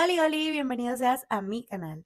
hola hola Bienvenidos seas a mi canal.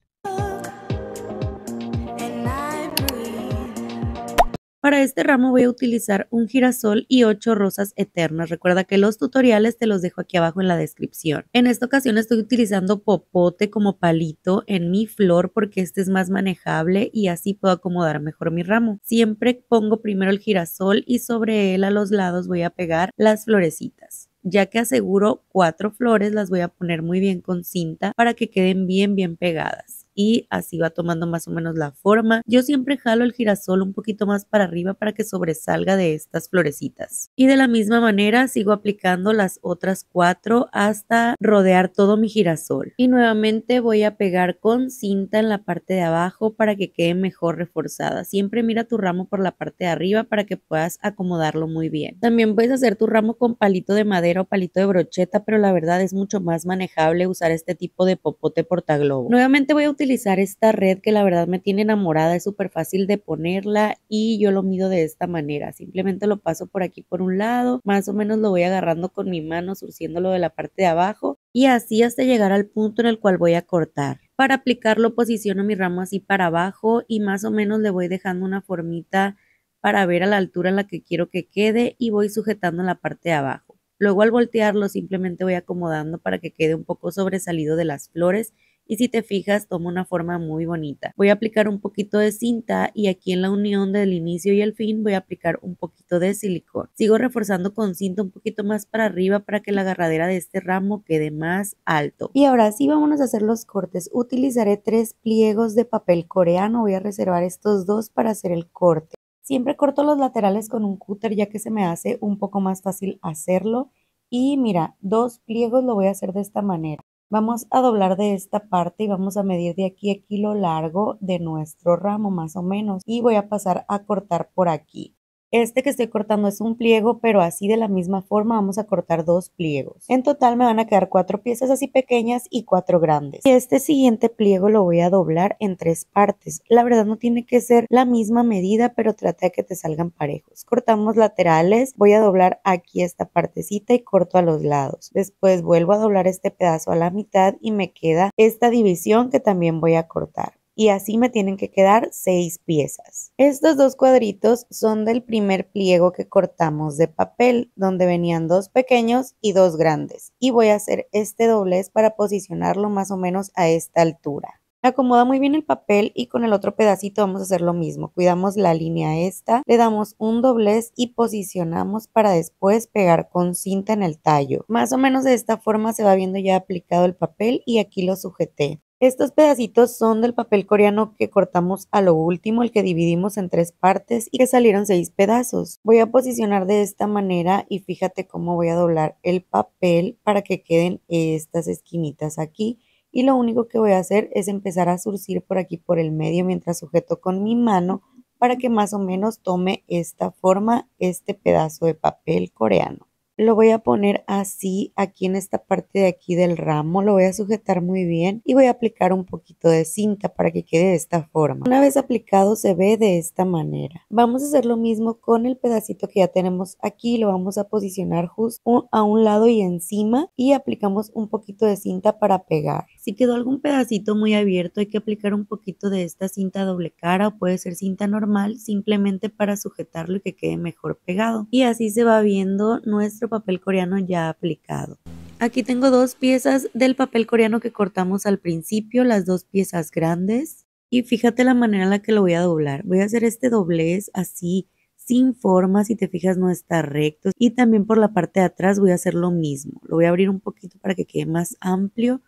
Para este ramo voy a utilizar un girasol y ocho rosas eternas. Recuerda que los tutoriales te los dejo aquí abajo en la descripción. En esta ocasión estoy utilizando popote como palito en mi flor porque este es más manejable y así puedo acomodar mejor mi ramo. Siempre pongo primero el girasol y sobre él a los lados voy a pegar las florecitas ya que aseguro cuatro flores las voy a poner muy bien con cinta para que queden bien bien pegadas y así va tomando más o menos la forma. Yo siempre jalo el girasol un poquito más para arriba para que sobresalga de estas florecitas. Y de la misma manera sigo aplicando las otras cuatro hasta rodear todo mi girasol. Y nuevamente voy a pegar con cinta en la parte de abajo para que quede mejor reforzada. Siempre mira tu ramo por la parte de arriba para que puedas acomodarlo muy bien. También puedes hacer tu ramo con palito de madera o palito de brocheta, pero la verdad es mucho más manejable usar este tipo de popote portaglobo. Nuevamente voy a utilizar esta red que la verdad me tiene enamorada, es súper fácil de ponerla y yo lo mido de esta manera, simplemente lo paso por aquí por un lado, más o menos lo voy agarrando con mi mano, surciéndolo de la parte de abajo y así hasta llegar al punto en el cual voy a cortar. Para aplicarlo posiciono mi ramo así para abajo y más o menos le voy dejando una formita para ver a la altura en la que quiero que quede y voy sujetando la parte de abajo. Luego al voltearlo simplemente voy acomodando para que quede un poco sobresalido de las flores y si te fijas toma una forma muy bonita. Voy a aplicar un poquito de cinta y aquí en la unión del inicio y el fin voy a aplicar un poquito de silicón. Sigo reforzando con cinta un poquito más para arriba para que la agarradera de este ramo quede más alto. Y ahora sí vámonos a hacer los cortes. Utilizaré tres pliegos de papel coreano. Voy a reservar estos dos para hacer el corte. Siempre corto los laterales con un cúter ya que se me hace un poco más fácil hacerlo. Y mira, dos pliegos lo voy a hacer de esta manera. Vamos a doblar de esta parte y vamos a medir de aquí a aquí lo largo de nuestro ramo más o menos y voy a pasar a cortar por aquí. Este que estoy cortando es un pliego, pero así de la misma forma vamos a cortar dos pliegos. En total me van a quedar cuatro piezas así pequeñas y cuatro grandes. Y este siguiente pliego lo voy a doblar en tres partes. La verdad no tiene que ser la misma medida, pero trata de que te salgan parejos. Cortamos laterales, voy a doblar aquí esta partecita y corto a los lados. Después vuelvo a doblar este pedazo a la mitad y me queda esta división que también voy a cortar y así me tienen que quedar seis piezas. Estos dos cuadritos son del primer pliego que cortamos de papel, donde venían dos pequeños y dos grandes. Y voy a hacer este doblez para posicionarlo más o menos a esta altura. Acomoda muy bien el papel y con el otro pedacito vamos a hacer lo mismo. Cuidamos la línea esta, le damos un doblez y posicionamos para después pegar con cinta en el tallo. Más o menos de esta forma se va viendo ya aplicado el papel y aquí lo sujeté. Estos pedacitos son del papel coreano que cortamos a lo último, el que dividimos en tres partes y que salieron seis pedazos. Voy a posicionar de esta manera y fíjate cómo voy a doblar el papel para que queden estas esquinitas aquí. Y lo único que voy a hacer es empezar a surcir por aquí por el medio mientras sujeto con mi mano para que más o menos tome esta forma este pedazo de papel coreano lo voy a poner así aquí en esta parte de aquí del ramo, lo voy a sujetar muy bien y voy a aplicar un poquito de cinta para que quede de esta forma. Una vez aplicado se ve de esta manera. Vamos a hacer lo mismo con el pedacito que ya tenemos aquí, lo vamos a posicionar justo a un lado y encima y aplicamos un poquito de cinta para pegar. Si quedó algún pedacito muy abierto hay que aplicar un poquito de esta cinta doble cara o puede ser cinta normal simplemente para sujetarlo y que quede mejor pegado. Y así se va viendo nuestro papel coreano ya aplicado. Aquí tengo dos piezas del papel coreano que cortamos al principio, las dos piezas grandes. Y fíjate la manera en la que lo voy a doblar. Voy a hacer este doblez así, sin forma, si te fijas no está recto. Y también por la parte de atrás voy a hacer lo mismo. Lo voy a abrir un poquito para que quede más amplio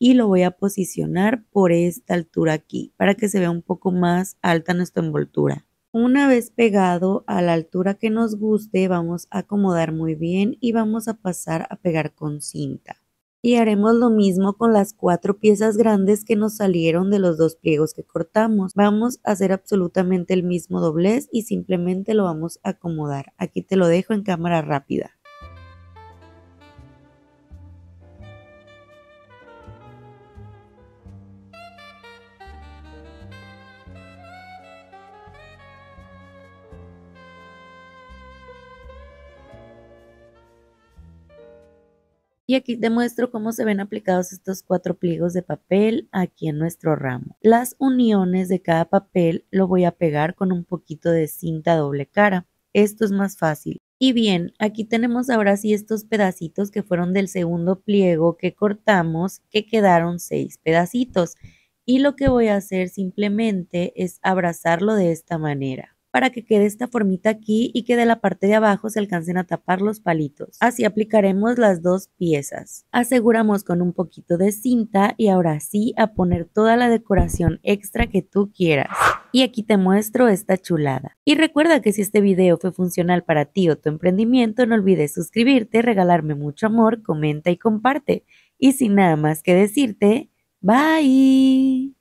y lo voy a posicionar por esta altura aquí, para que se vea un poco más alta nuestra envoltura. Una vez pegado a la altura que nos guste, vamos a acomodar muy bien y vamos a pasar a pegar con cinta. Y haremos lo mismo con las cuatro piezas grandes que nos salieron de los dos pliegos que cortamos. Vamos a hacer absolutamente el mismo doblez y simplemente lo vamos a acomodar. Aquí te lo dejo en cámara rápida. Y aquí te muestro cómo se ven aplicados estos cuatro pliegos de papel aquí en nuestro ramo. Las uniones de cada papel lo voy a pegar con un poquito de cinta doble cara. Esto es más fácil. Y bien, aquí tenemos ahora sí estos pedacitos que fueron del segundo pliego que cortamos, que quedaron seis pedacitos. Y lo que voy a hacer simplemente es abrazarlo de esta manera para que quede esta formita aquí y que de la parte de abajo se alcancen a tapar los palitos. Así aplicaremos las dos piezas. Aseguramos con un poquito de cinta y ahora sí a poner toda la decoración extra que tú quieras. Y aquí te muestro esta chulada. Y recuerda que si este video fue funcional para ti o tu emprendimiento, no olvides suscribirte, regalarme mucho amor, comenta y comparte. Y sin nada más que decirte, bye.